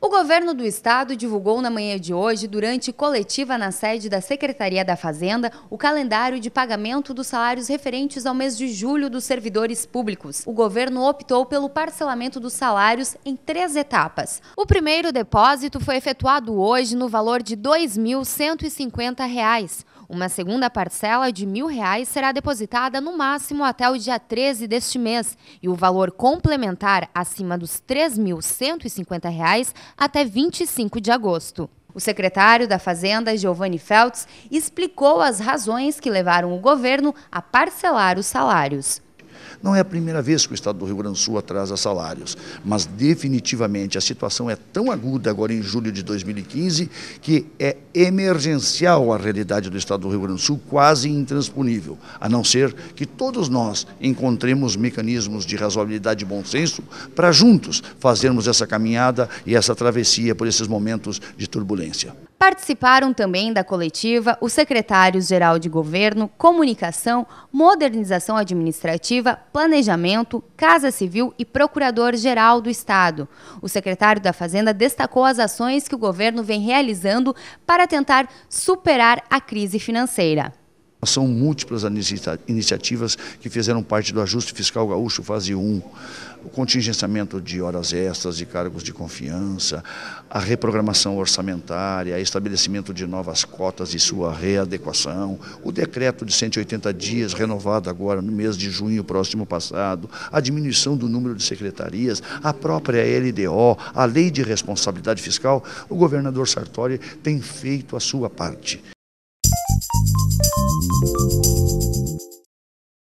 O governo do estado divulgou na manhã de hoje, durante coletiva na sede da Secretaria da Fazenda, o calendário de pagamento dos salários referentes ao mês de julho dos servidores públicos. O governo optou pelo parcelamento dos salários em três etapas. O primeiro depósito foi efetuado hoje no valor de R$ 2.150. Uma segunda parcela de mil reais será depositada no máximo até o dia 13 deste mês e o valor complementar acima dos R$ 3.150 reais até 25 de agosto. O secretário da Fazenda, Giovanni Feltz, explicou as razões que levaram o governo a parcelar os salários. Não é a primeira vez que o Estado do Rio Grande do Sul atrasa salários, mas definitivamente a situação é tão aguda agora em julho de 2015 que é emergencial a realidade do Estado do Rio Grande do Sul, quase intransponível, a não ser que todos nós encontremos mecanismos de razoabilidade e bom senso para juntos fazermos essa caminhada e essa travessia por esses momentos de turbulência. Participaram também da coletiva os secretários-geral de Governo, Comunicação, Modernização Administrativa, Planejamento, Casa Civil e Procurador-Geral do Estado. O secretário da Fazenda destacou as ações que o governo vem realizando para tentar superar a crise financeira. São múltiplas as iniciativas que fizeram parte do ajuste fiscal gaúcho fase 1, o contingenciamento de horas extras, e cargos de confiança, a reprogramação orçamentária, estabelecimento de novas cotas e sua readequação, o decreto de 180 dias renovado agora no mês de junho próximo passado, a diminuição do número de secretarias, a própria LDO, a lei de responsabilidade fiscal, o governador Sartori tem feito a sua parte.